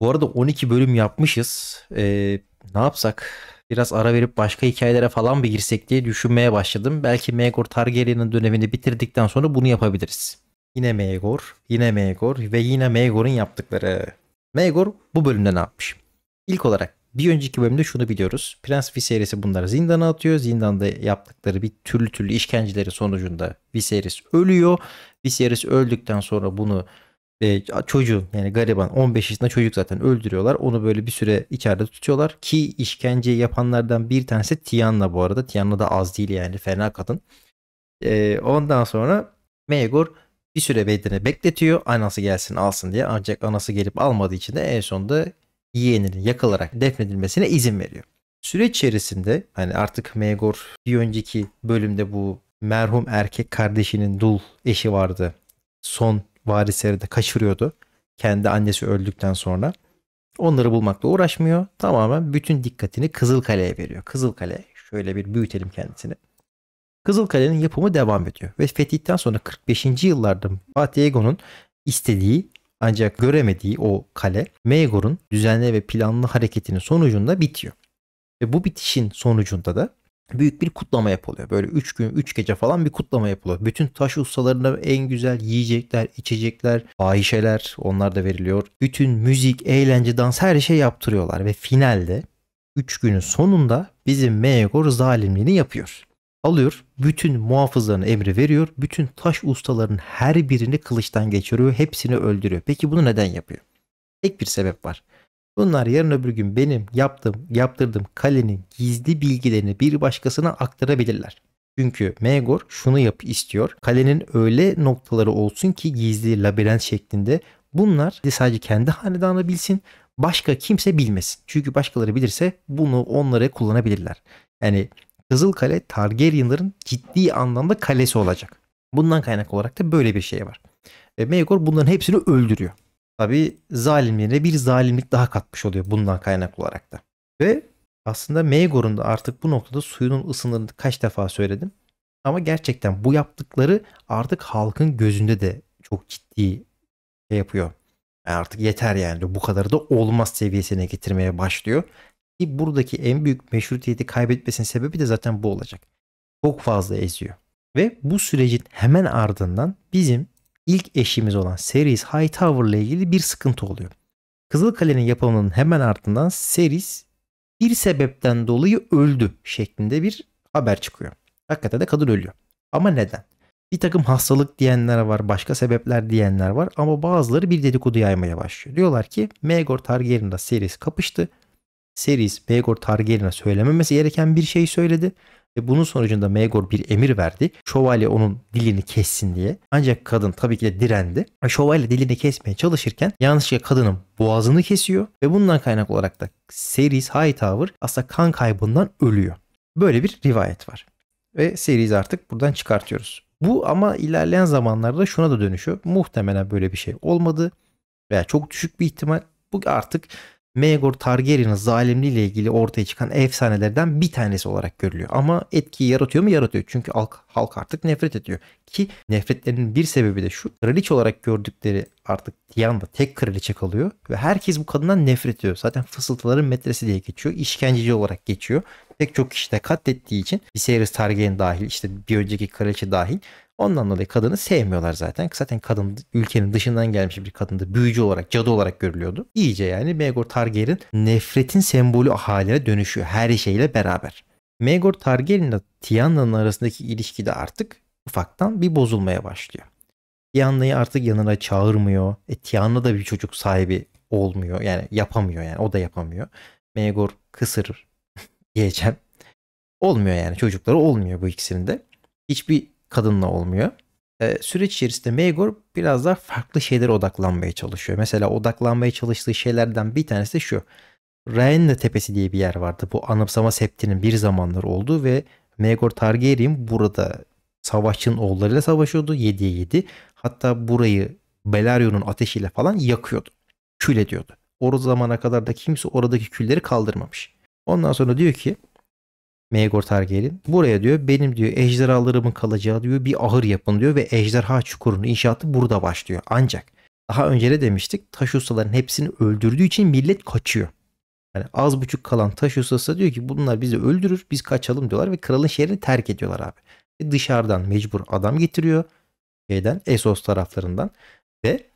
Bu arada 12 bölüm yapmışız. Ee, ne yapsak? Biraz ara verip başka hikayelere falan bir girsek diye düşünmeye başladım. Belki Maegor Targaryen'in dönemini bitirdikten sonra bunu yapabiliriz. Yine Megor, yine Megor ve yine Megor'un yaptıkları. Megor bu bölümde ne yapmış? İlk olarak bir önceki bölümde şunu biliyoruz. Prens Viserys bunları zindana atıyor. Zindanda yaptıkları bir türlü türlü işkenceleri sonucunda Viserys ölüyor. Viserys öldükten sonra bunu e, çocuğun yani gariban 15 yaşında çocuk zaten öldürüyorlar. Onu böyle bir süre içeride tutuyorlar ki işkence yapanlardan bir tanesi Tianna bu arada. Tianna da az değil yani fena kadın. E, ondan sonra Megor bir süre Vader'ı bekletiyor anası gelsin alsın diye ancak anası gelip almadığı için de en sonunda yeğeninin yakılarak defnedilmesine izin veriyor. Süreç içerisinde hani artık Megor bir önceki bölümde bu merhum erkek kardeşinin dul eşi vardı. Son varisleri de kaçırıyordu. Kendi annesi öldükten sonra. Onları bulmakla uğraşmıyor. Tamamen bütün dikkatini Kızılkale'ye veriyor. Kızılkale şöyle bir büyütelim kendisini. Kızılkale'nin yapımı devam ediyor. Ve fetihten sonra 45. yıllarda Fatih Egon'un istediği ancak göremediği o kale Meygor'un düzenli ve planlı hareketinin sonucunda bitiyor. Ve bu bitişin sonucunda da büyük bir kutlama yapılıyor. Böyle 3 gün 3 gece falan bir kutlama yapılıyor. Bütün taş ustalarına en güzel yiyecekler, içecekler, fahişeler onlar da veriliyor. Bütün müzik, eğlence, dans her şey yaptırıyorlar ve finalde 3 günün sonunda bizim Meegor zalimliğini yapıyor. Alıyor, bütün muhafızlarına emri veriyor. Bütün taş ustaların her birini kılıçtan geçiriyor. Hepsini öldürüyor. Peki bunu neden yapıyor? Tek bir sebep var. Bunlar yarın öbür gün benim yaptığım, yaptırdığım kalenin gizli bilgilerini bir başkasına aktarabilirler. Çünkü Megor şunu yap istiyor. Kalenin öyle noktaları olsun ki gizli labirent şeklinde bunlar sadece kendi hanedanı bilsin. Başka kimse bilmesin. Çünkü başkaları bilirse bunu onlara kullanabilirler. Yani Kızıl Kale Targaryen'ların ciddi anlamda kalesi olacak. Bundan kaynak olarak da böyle bir şey var. E, Maegor bunların hepsini öldürüyor tabi zalimlere bir zalimlik daha katmış oluyor bundan kaynaklı olarak da. Ve aslında Maegor'un da artık bu noktada suyunun ısındığını kaç defa söyledim. Ama gerçekten bu yaptıkları artık halkın gözünde de çok ciddi şey yapıyor. Yani artık yeter yani bu kadarı da olmaz seviyesine getirmeye başlıyor. Ki buradaki en büyük meşrutiyeti kaybetmesinin sebebi de zaten bu olacak. Çok fazla eziyor. Ve bu sürecin hemen ardından bizim ilk eşimiz olan Series Hightower ile ilgili bir sıkıntı oluyor. Kızıl Kale'nin yapımının hemen ardından Series bir sebepten dolayı öldü şeklinde bir haber çıkıyor. Hakikaten de kadın ölüyor. Ama neden? Bir takım hastalık diyenler var, başka sebepler diyenler var ama bazıları bir dedikodu yaymaya başlıyor. Diyorlar ki Maegor Targaryen'la Series kapıştı. Series Megor Targaryen'a söylememesi gereken bir şey söyledi ve bunun sonucunda Megor bir emir verdi. Şövalye onun dilini kessin diye. Ancak kadın tabii ki de direndi. Şövalye dilini kesmeye çalışırken yanlışlıkla kadının boğazını kesiyor ve bundan kaynak olarak da Ceres Hightower aslında kan kaybından ölüyor. Böyle bir rivayet var. Ve Ceres'i artık buradan çıkartıyoruz. Bu ama ilerleyen zamanlarda şuna da dönüşüyor. Muhtemelen böyle bir şey olmadı veya çok düşük bir ihtimal. Bu artık Maegor Targaryen'ın ile ilgili ortaya çıkan efsanelerden bir tanesi olarak görülüyor. Ama etkiyi yaratıyor mu? Yaratıyor. Çünkü halk, halk artık nefret ediyor. Ki nefretlerinin bir sebebi de şu. Kraliçe olarak gördükleri artık Tian'da tek kraliçe kalıyor. Ve herkes bu kadından nefret ediyor. Zaten fısıltıların metresi diye geçiyor. işkenceci olarak geçiyor pek çok kişi de katlettiği için Viserys Targaryen dahil işte bir önceki kraliçe dahil ondan dolayı kadını sevmiyorlar zaten. Zaten kadın ülkenin dışından gelmiş bir kadındı. Büyücü olarak, cadı olarak görülüyordu. İyice yani Megor Targaryen nefretin sembolü haline dönüşüyor her şeyle beraber. Megor Targaryen ile Tianna'nın arasındaki ilişki de artık ufaktan bir bozulmaya başlıyor. Tianna'yı artık yanına çağırmıyor. E, Tianna da bir çocuk sahibi olmuyor. Yani yapamıyor yani o da yapamıyor. Megor kısır diyeceğim. Olmuyor yani çocukları olmuyor bu ikisinin de. Hiçbir kadınla olmuyor. Ee, süreç içerisinde Megor biraz daha farklı şeylere odaklanmaya çalışıyor. Mesela odaklanmaya çalıştığı şeylerden bir tanesi de şu. Rhaenna Tepesi diye bir yer vardı. Bu anımsama septinin bir zamanlar olduğu ve Megor Targaryen burada savaşçının oğullarıyla savaşıyordu. 7'ye 7. Hatta burayı Belarion'un ateşiyle falan yakıyordu. Kül ediyordu. O zamana kadar da kimse oradaki külleri kaldırmamış. Ondan sonra diyor ki Megor Targaryen buraya diyor benim diyor ejderhalarımın kalacağı diyor bir ahır yapın diyor ve ejderha çukurunun inşaatı burada başlıyor. Ancak daha önce de demiştik taş ustaların hepsini öldürdüğü için millet kaçıyor. Yani az buçuk kalan taş ustası diyor ki bunlar bizi öldürür biz kaçalım diyorlar ve kralın şehrini terk ediyorlar abi. Ve dışarıdan mecbur adam getiriyor şeyden Esos taraflarından ve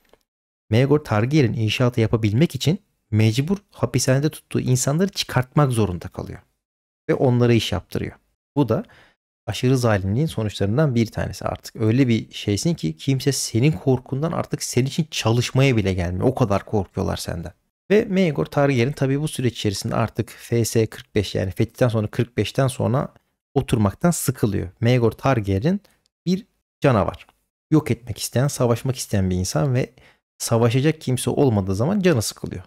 Megor Targaryen inşaatı yapabilmek için mecbur hapishanede tuttuğu insanları çıkartmak zorunda kalıyor. Ve onlara iş yaptırıyor. Bu da aşırı zalimliğin sonuçlarından bir tanesi artık. Öyle bir şeysin ki kimse senin korkundan artık senin için çalışmaya bile gelmiyor. O kadar korkuyorlar senden. Ve Maegor Targaryen tabi bu süreç içerisinde artık FS 45 yani Fethi'den sonra 45'ten sonra oturmaktan sıkılıyor. Maegor Targaryen bir canavar. Yok etmek isteyen, savaşmak isteyen bir insan ve savaşacak kimse olmadığı zaman canı sıkılıyor.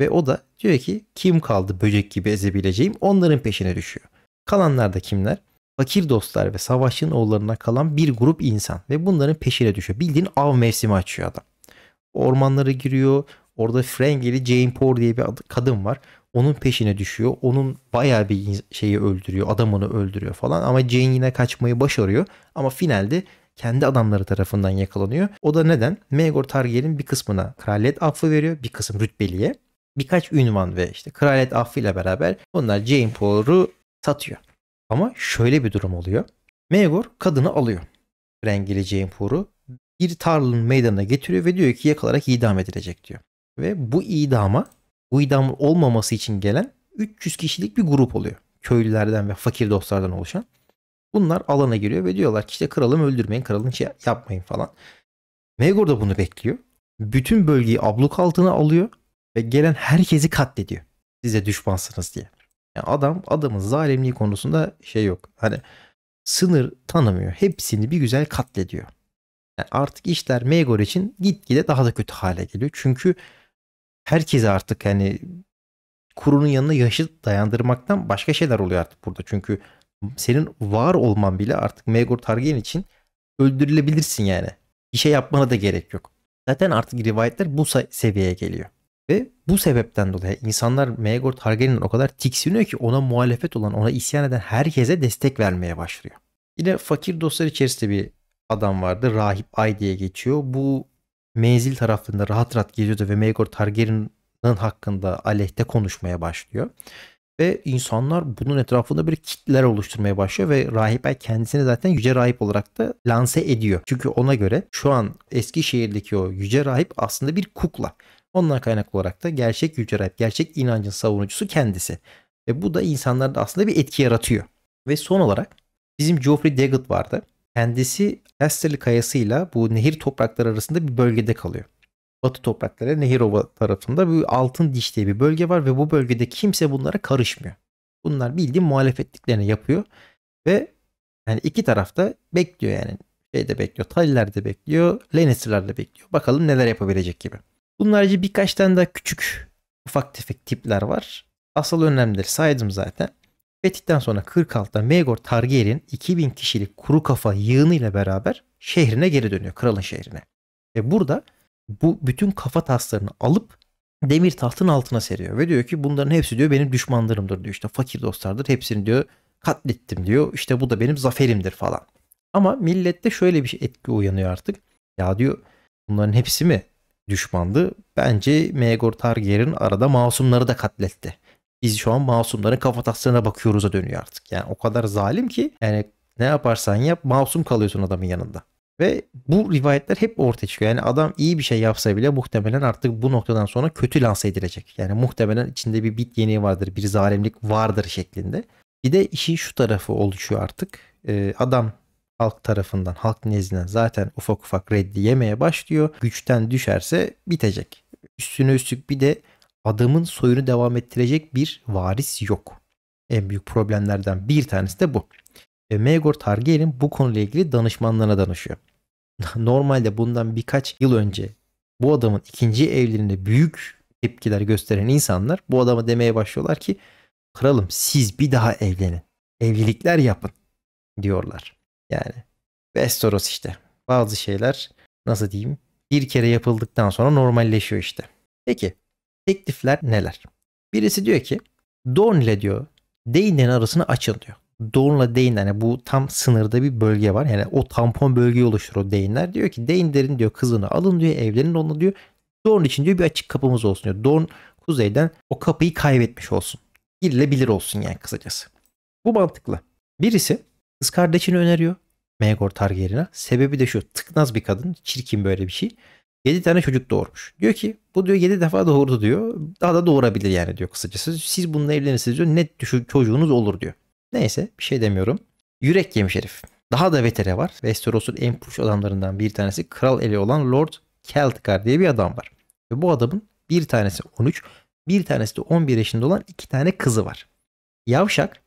Ve o da diyor ki kim kaldı böcek gibi ezebileceğim onların peşine düşüyor. Kalanlar da kimler? Fakir dostlar ve savaşçının oğullarına kalan bir grup insan ve bunların peşine düşüyor. Bildiğin av mevsimi açıyor adam. Ormanlara giriyor. Orada Frengeli Jane Poor diye bir kadın var. Onun peşine düşüyor. Onun bayağı bir şeyi öldürüyor. Adamını öldürüyor falan. Ama Jane yine kaçmayı başarıyor. Ama finalde kendi adamları tarafından yakalanıyor. O da neden? Megor Targaryen bir kısmına kraliyet affı veriyor. Bir kısım rütbeliye birkaç ünvan ve işte kraliyet ile beraber bunlar Jane Poor'u satıyor. Ama şöyle bir durum oluyor. Megor kadını alıyor. Rengili Jane Poor'u bir tarlanın meydanına getiriyor ve diyor ki yakalarak idam edilecek diyor. Ve bu idama bu idamın olmaması için gelen 300 kişilik bir grup oluyor. Köylülerden ve fakir dostlardan oluşan. Bunlar alana giriyor ve diyorlar ki işte kralım öldürmeyin, kralın şey yapmayın falan. Megor da bunu bekliyor. Bütün bölgeyi abluk altına alıyor ve gelen herkesi katlediyor. Size düşmansınız diye. Yani adam adamın zalimliği konusunda şey yok. Hani sınır tanımıyor. Hepsini bir güzel katlediyor. Yani artık işler Megor için gitgide daha da kötü hale geliyor. Çünkü herkes artık hani kurunun yanına yaşı dayandırmaktan başka şeyler oluyor artık burada. Çünkü senin var olman bile artık Megor Targaryen için öldürülebilirsin yani. Bir şey yapmana da gerek yok. Zaten artık rivayetler bu seviyeye geliyor. Ve bu sebepten dolayı insanlar Megor Targaryen'den o kadar tiksiniyor ki ona muhalefet olan, ona isyan eden herkese destek vermeye başlıyor. Yine fakir dostlar içerisinde bir adam vardı. Rahip Ay diye geçiyor. Bu menzil taraflarında rahat rahat geziyordu ve Megor Targaryen'ın hakkında aleyhte konuşmaya başlıyor. Ve insanlar bunun etrafında bir kitler oluşturmaya başlıyor ve Rahip Ay kendisini zaten Yüce Rahip olarak da lanse ediyor. Çünkü ona göre şu an eski şehirdeki o Yüce Rahip aslında bir kukla. Ondan kaynaklı olarak da gerçek yücerayet, gerçek inancın savunucusu kendisi. Ve bu da insanlarda aslında bir etki yaratıyor. Ve son olarak bizim Geoffrey Daggett vardı. Kendisi Casterly kayasıyla bu nehir toprakları arasında bir bölgede kalıyor. Batı toprakları Nehirova tarafında bir altın diş diye bir bölge var ve bu bölgede kimse bunlara karışmıyor. Bunlar bildiğin muhalefetliklerini yapıyor ve yani iki tarafta bekliyor yani. şeyde bekliyor, Taliler de bekliyor, Lannister'lar da bekliyor. Bakalım neler yapabilecek gibi. Bunun harici birkaç tane daha küçük ufak tefek tipler var. Asıl önemlileri saydım zaten. Fetih'ten sonra 46'da Megor Targaryen 2000 kişilik kuru kafa yığını ile beraber şehrine geri dönüyor. Kralın şehrine. Ve burada bu bütün kafa taslarını alıp demir tahtın altına seriyor. Ve diyor ki bunların hepsi diyor benim düşmanlarımdır diyor. İşte fakir dostlardır. Hepsini diyor katlettim diyor. İşte bu da benim zaferimdir falan. Ama millette şöyle bir şey etki uyanıyor artık. Ya diyor bunların hepsi mi? düşmandı. Bence Megor Targaryen arada masumları da katletti. Biz şu an masumların kafataslarına bakıyoruz'a dönüyor artık. Yani o kadar zalim ki yani ne yaparsan yap masum kalıyorsun adamın yanında. Ve bu rivayetler hep ortaya çıkıyor. Yani adam iyi bir şey yapsa bile muhtemelen artık bu noktadan sonra kötü lanse edilecek. Yani muhtemelen içinde bir bit yeni vardır, bir zalimlik vardır şeklinde. Bir de işin şu tarafı oluşuyor artık. Ee, adam halk tarafından, halk nezdinden zaten ufak ufak reddi yemeye başlıyor. Güçten düşerse bitecek. Üstüne üstlük bir de adamın soyunu devam ettirecek bir varis yok. En büyük problemlerden bir tanesi de bu. Ve Maegor Targaryen bu konuyla ilgili danışmanlarına danışıyor. Normalde bundan birkaç yıl önce bu adamın ikinci evliliğinde büyük tepkiler gösteren insanlar bu adama demeye başlıyorlar ki kralım siz bir daha evlenin. Evlilikler yapın diyorlar. Yani Westeros işte. Bazı şeyler nasıl diyeyim bir kere yapıldıktan sonra normalleşiyor işte. Peki teklifler neler? Birisi diyor ki Dorn ile diyor Dane'lerin arasını açın diyor. ile Dane yani bu tam sınırda bir bölge var. Yani o tampon bölgeyi oluşturur o Dane'ler. Diyor ki Dane'lerin diyor kızını alın diyor evlenin onu diyor. Dorn için diyor bir açık kapımız olsun diyor. Dorn kuzeyden o kapıyı kaybetmiş olsun. Girilebilir olsun yani kısacası. Bu mantıklı. Birisi Kız kardeşini öneriyor. megor Targaryen'a. Sebebi de şu. Tıknaz bir kadın. Çirkin böyle bir şey. 7 tane çocuk doğurmuş. Diyor ki bu diyor 7 defa doğurdu diyor. Daha da doğurabilir yani diyor kısacası. Siz bununla evlenirsiniz diyor. Net çocuğunuz olur diyor. Neyse bir şey demiyorum. Yürek yemiş herif. Daha da vetere var. Westeros'un en puş adamlarından bir tanesi kral eli olan Lord Keltkar diye bir adam var. Ve bu adamın bir tanesi 13, bir tanesi de 11 yaşında olan iki tane kızı var. Yavşak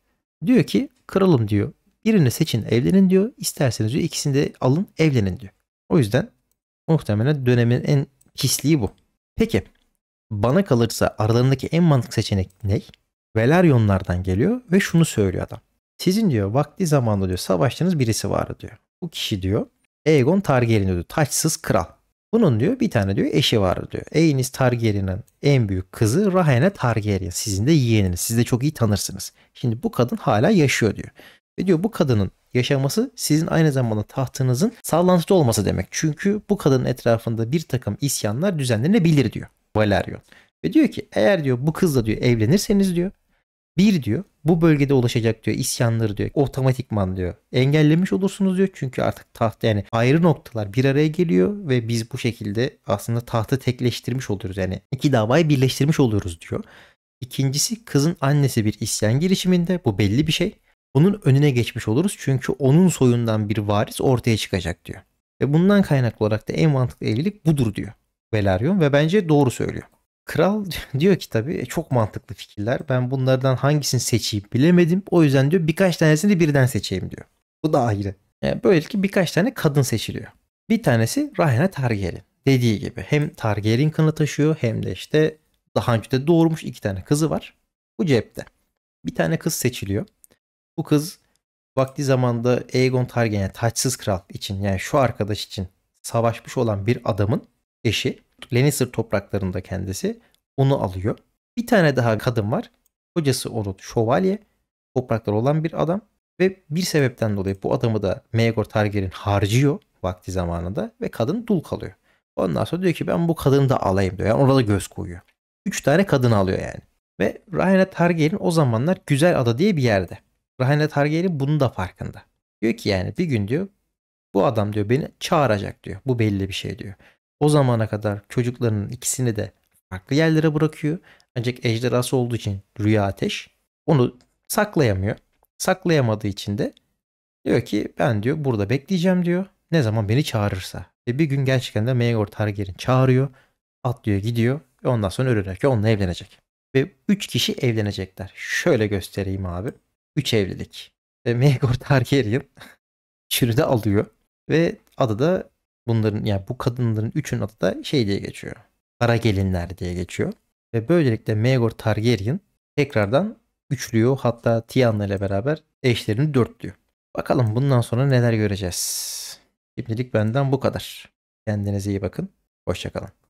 diyor ki kralım diyor Birini seçin evlenin diyor. İsterseniz diyor ikisini de alın evlenin diyor. O yüzden muhtemelen dönemin en pisliği bu. Peki bana kalırsa aralarındaki en mantıklı seçenek ne? Velaryonlardan geliyor ve şunu söylüyor adam. Sizin diyor vakti zamanında diyor savaştığınız birisi vardı diyor. Bu kişi diyor Aegon Targaryen diyor taçsız kral. Bunun diyor bir tane diyor eşi var diyor. Eğiniz Targaryen'in en büyük kızı Rahaene Targaryen. Sizin de yeğeniniz. Siz de çok iyi tanırsınız. Şimdi bu kadın hala yaşıyor diyor. Ve diyor bu kadının yaşaması sizin aynı zamanda tahtınızın sallantıda olması demek. Çünkü bu kadının etrafında bir takım isyanlar düzenlenebilir diyor Valerion. Ve diyor ki eğer diyor bu kızla diyor evlenirseniz diyor bir diyor bu bölgede ulaşacak diyor isyanları diyor otomatikman diyor engellemiş olursunuz diyor. Çünkü artık tahta yani ayrı noktalar bir araya geliyor ve biz bu şekilde aslında tahtı tekleştirmiş oluyoruz. Yani iki davayı birleştirmiş oluyoruz diyor. İkincisi kızın annesi bir isyan girişiminde bu belli bir şey. Onun önüne geçmiş oluruz çünkü onun soyundan bir varis ortaya çıkacak diyor. Ve bundan kaynaklı olarak da en mantıklı evlilik budur diyor Velaryon ve bence doğru söylüyor. Kral diyor ki tabii e, çok mantıklı fikirler. Ben bunlardan hangisini seçeyim bilemedim. O yüzden diyor birkaç tanesini birden seçeyim diyor. Bu da ayrı. Yani böylelikle birkaç tane kadın seçiliyor. Bir tanesi Rhaena Targaryen. Dediği gibi hem Targaryen kanı taşıyor hem de işte daha önce de doğurmuş iki tane kızı var. Bu cepte. Bir tane kız seçiliyor. Bu kız vakti zamanda Aegon Targaryen yani taçsız kral için yani şu arkadaş için savaşmış olan bir adamın eşi Lannister topraklarında kendisi onu alıyor. Bir tane daha kadın var. Kocası onun şövalye topraklar olan bir adam ve bir sebepten dolayı bu adamı da Maegor Targaryen harcıyor vakti zamanında ve kadın dul kalıyor. Ondan sonra diyor ki ben bu kadını da alayım diyor. Yani orada göz koyuyor. Üç tane kadın alıyor yani. Ve Rhaenyra Targaryen o zamanlar Güzel Ada diye bir yerde. Rhaenyra Targaryen bunun da farkında. Diyor ki yani bir gün diyor bu adam diyor beni çağıracak diyor. Bu belli bir şey diyor. O zamana kadar çocuklarının ikisini de farklı yerlere bırakıyor. Ancak ejderhası olduğu için rüya ateş onu saklayamıyor. Saklayamadığı için de diyor ki ben diyor burada bekleyeceğim diyor. Ne zaman beni çağırırsa. Ve bir gün gerçekten de Maegor Targaryen çağırıyor. Atlıyor gidiyor. Ve ondan sonra öğreniyor ki onunla evlenecek. Ve 3 kişi evlenecekler. Şöyle göstereyim abi. 3 evlilik. ve Maegor Targaryen Çürü'de alıyor ve adı da bunların yani bu kadınların üçünün adı da şey diye geçiyor. Kara gelinler diye geçiyor. Ve böylelikle Maegor Targaryen tekrardan üçlüyor hatta Tianna ile beraber eşlerini dörtlüyor. Bakalım bundan sonra neler göreceğiz. Şimdilik benden bu kadar. Kendinize iyi bakın. Hoşçakalın.